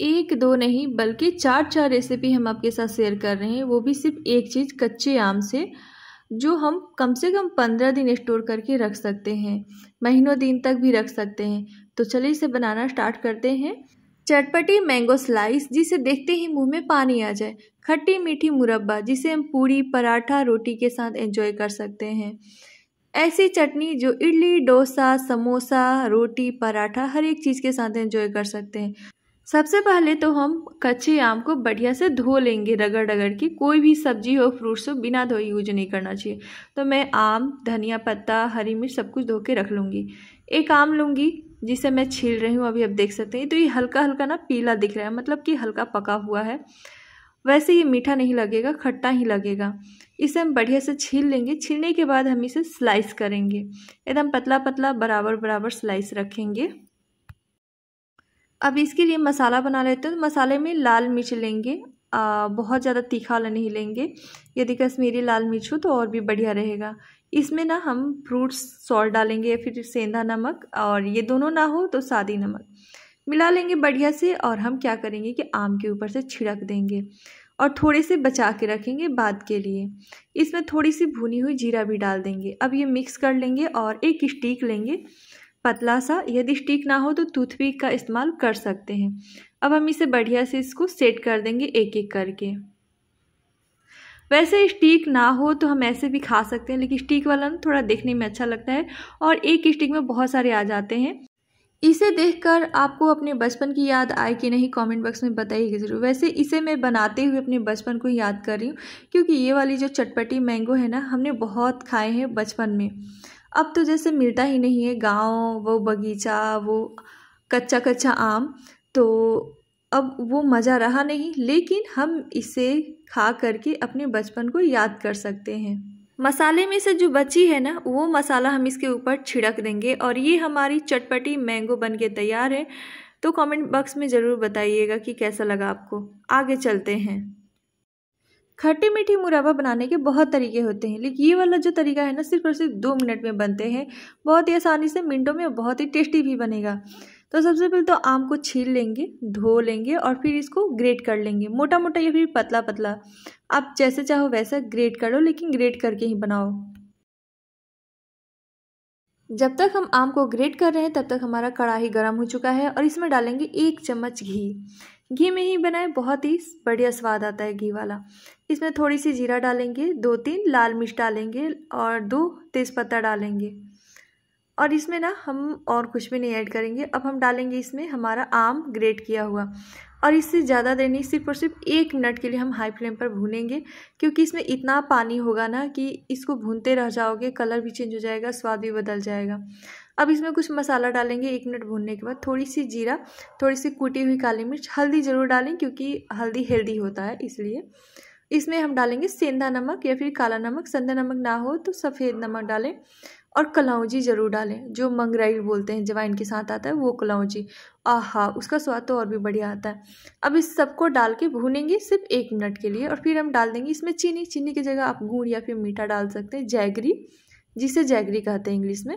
एक दो नहीं बल्कि चार चार रेसिपी हम आपके साथ शेयर कर रहे हैं वो भी सिर्फ एक चीज़ कच्चे आम से जो हम कम से कम पंद्रह दिन स्टोर करके रख सकते हैं महीनों दिन तक भी रख सकते हैं तो चलिए इसे बनाना स्टार्ट करते हैं चटपटी मैंगो स्लाइस जिसे देखते ही मुंह में पानी आ जाए खट्टी मीठी मुरब्बा जिसे हम पूरी पराठा रोटी के साथ एंजॉय कर सकते हैं ऐसी चटनी जो इडली डोसा समोसा रोटी पराठा हर एक चीज़ के साथ एंजॉय कर सकते हैं सबसे पहले तो हम कच्चे आम को बढ़िया से धो लेंगे रगड़ रगड़ के कोई भी सब्जी हो फ्रूट्स हो बिना धोए यूज नहीं करना चाहिए तो मैं आम धनिया पत्ता हरी मिर्च सब कुछ धो के रख लूँगी एक आम लूँगी जिसे मैं छील रही हूँ अभी आप देख सकते हैं तो ये हल्का हल्का ना पीला दिख रहा है मतलब कि हल्का पका हुआ है वैसे ये मीठा नहीं लगेगा खट्टा ही लगेगा इसे हम बढ़िया से छील लेंगे छीलने के बाद हम इसे स्लाइस करेंगे एकदम पतला पतला बराबर बराबर स्लाइस रखेंगे अब इसके लिए मसाला बना लेते हैं तो मसाले में लाल मिर्च लेंगे आ, बहुत ज़्यादा तीखा वाला नहीं लेंगे यदि कश्मीरी लाल मिर्च हो तो और भी बढ़िया रहेगा इसमें ना हम फ्रूट्स सॉल्ट डालेंगे या फिर सेंधा नमक और ये दोनों ना हो तो सादी नमक मिला लेंगे बढ़िया से और हम क्या करेंगे कि आम के ऊपर से छिड़क देंगे और थोड़े से बचा के रखेंगे बाद के लिए इसमें थोड़ी सी भुनी हुई जीरा भी डाल देंगे अब ये मिक्स कर लेंगे और एक स्टीक लेंगे पतला सा यदि स्टिक ना हो तो टूथपिक का इस्तेमाल कर सकते हैं अब हम इसे बढ़िया से इसको सेट कर देंगे एक एक करके वैसे स्टिक ना हो तो हम ऐसे भी खा सकते हैं लेकिन स्टिक वाला ना थोड़ा देखने में अच्छा लगता है और एक स्टिक में बहुत सारे आ जाते हैं इसे देखकर आपको अपने बचपन की याद आए कि नहीं कमेंट बॉक्स में बताइएगा ज़रूर वैसे इसे मैं बनाते हुए अपने बचपन को याद कर रही हूँ क्योंकि ये वाली जो चटपटी मैंगो है ना हमने बहुत खाए हैं बचपन में अब तो जैसे मिलता ही नहीं है गांव वो बगीचा वो कच्चा कच्चा आम तो अब वो मज़ा रहा नहीं लेकिन हम इसे खा करके अपने बचपन को याद कर सकते हैं मसाले में से जो बची है ना वो मसाला हम इसके ऊपर छिड़क देंगे और ये हमारी चटपटी मैंगो बन के तैयार है तो कमेंट बॉक्स में ज़रूर बताइएगा कि कैसा लगा आपको आगे चलते हैं खट्टी मीठी मुराबा बनाने के बहुत तरीके होते हैं लेकिन ये वाला जो तरीका है ना सिर्फ और सिर्फ दो मिनट में बनते हैं बहुत ही आसानी से मिनटों में बहुत ही टेस्टी भी बनेगा तो सबसे पहले तो आम को छील लेंगे धो लेंगे और फिर इसको ग्रेट कर लेंगे मोटा मोटा या फिर पतला पतला आप जैसे चाहो वैसा ग्रेट करो लेकिन ग्रेट करके ही बनाओ जब तक हम आम को ग्रेट कर रहे हैं तब तक हमारा कढ़ाई गर्म हो चुका है और इसमें डालेंगे एक चम्मच घी घी में ही बनाए बहुत ही बढ़िया स्वाद आता है घी वाला इसमें थोड़ी सी जीरा डालेंगे दो तीन लाल मिर्च डालेंगे और दो तेज़पत्ता डालेंगे और इसमें ना हम और कुछ भी नहीं ऐड करेंगे अब हम डालेंगे इसमें हमारा आम ग्रेट किया हुआ और इससे ज़्यादा देर नहीं सिर्फ और सिर्फ एक मिनट के लिए हम हाई फ्लेम पर भूनेंगे क्योंकि इसमें इतना पानी होगा ना कि इसको भूनते रह जाओगे कलर भी चेंज हो जाएगा स्वाद भी बदल जाएगा अब इसमें कुछ मसाला डालेंगे एक मिनट भूनने के बाद थोड़ी सी जीरा थोड़ी सी कूटी हुई काली मिर्च हल्दी ज़रूर डालें क्योंकि हल्दी हेल्दी होता है इसलिए इसमें हम डालेंगे सेंधा नमक या फिर काला नमक संधा नमक ना हो तो सफ़ेद नमक डालें और कलौजी ज़रूर डालें जो मंगराई बोलते हैं जवाइन के साथ आता है वो कलौजी आहा उसका स्वाद तो और भी बढ़िया आता है अब इस सबको डाल के भूनेंगे सिर्फ एक मिनट के लिए और फिर हम डाल देंगे इसमें चीनी चीनी की जगह आप गुड़ या फिर मीठा डाल सकते हैं जैगरी जिसे जैगरी कहते हैं इंग्लिश में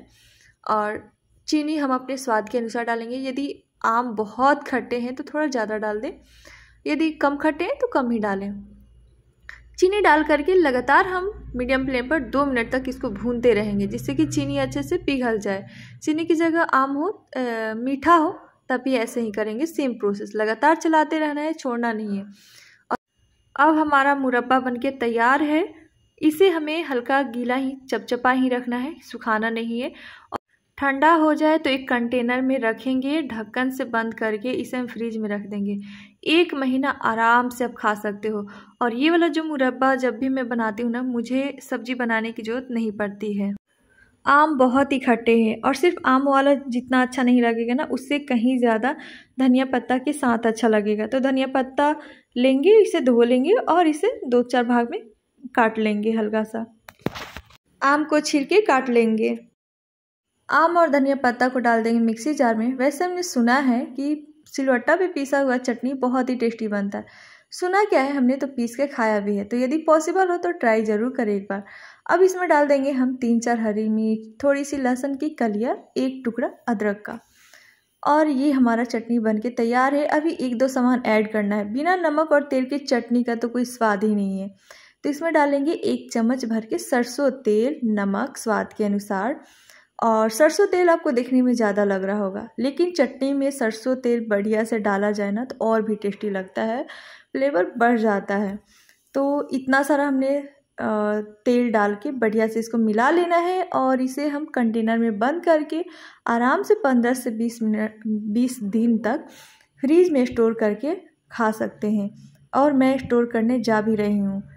और चीनी हम अपने स्वाद के अनुसार डालेंगे यदि आम बहुत खट्टे हैं तो थोड़ा ज़्यादा डाल दें यदि कम खट्टे हैं तो कम ही डालें चीनी डाल करके लगातार हम मीडियम फ्लेम पर दो मिनट तक इसको भूनते रहेंगे जिससे कि चीनी अच्छे से पिघल जाए चीनी की जगह आम हो आ, मीठा हो तभी ऐसे ही करेंगे सेम प्रोसेस लगातार चलाते रहना है छोड़ना नहीं है और अब हमारा मुरब्बा बनके तैयार है इसे हमें हल्का गीला ही चपचपा ही रखना है सुखाना नहीं है ठंडा हो जाए तो एक कंटेनर में रखेंगे ढक्कन से बंद करके इसे हम फ्रिज में रख देंगे एक महीना आराम से आप खा सकते हो और ये वाला जो मुरब्बा जब भी मैं बनाती हूँ ना मुझे सब्जी बनाने की ज़रूरत नहीं पड़ती है आम बहुत ही खट्टे हैं और सिर्फ आम वाला जितना अच्छा नहीं लगेगा ना उससे कहीं ज़्यादा धनिया पत्ता के साथ अच्छा लगेगा तो धनिया पत्ता लेंगे इसे धो लेंगे और इसे दो चार भाग में काट लेंगे हल्का सा आम को छिलके के काट लेंगे आम और धनिया पत्ता को डाल देंगे मिक्सी जार में वैसे हमने सुना है कि सिलवट्टा पे पीसा हुआ चटनी बहुत ही टेस्टी बनता है सुना क्या है हमने तो पीस के खाया भी है तो यदि पॉसिबल हो तो ट्राई ज़रूर करें एक बार अब इसमें डाल देंगे हम तीन चार हरी मिर्च थोड़ी सी लहसुन की कलिया एक टुकड़ा अदरक का और ये हमारा चटनी बन के तैयार है अभी एक दो सामान ऐड करना है बिना नमक और तेल के चटनी का तो कोई स्वाद ही नहीं है तो इसमें डालेंगे एक चम्मच भर के सरसों तेल नमक स्वाद के अनुसार और सरसों तेल आपको देखने में ज़्यादा लग रहा होगा लेकिन चटनी में सरसों तेल बढ़िया से डाला जाए ना तो और भी टेस्टी लगता है फ्लेवर बढ़ जाता है तो इतना सारा हमने तेल डाल के बढ़िया से इसको मिला लेना है और इसे हम कंटेनर में बंद करके आराम से पंद्रह से बीस मिनट बीस दिन तक फ्रीज में स्टोर करके खा सकते हैं और मैं स्टोर करने जा भी रही हूँ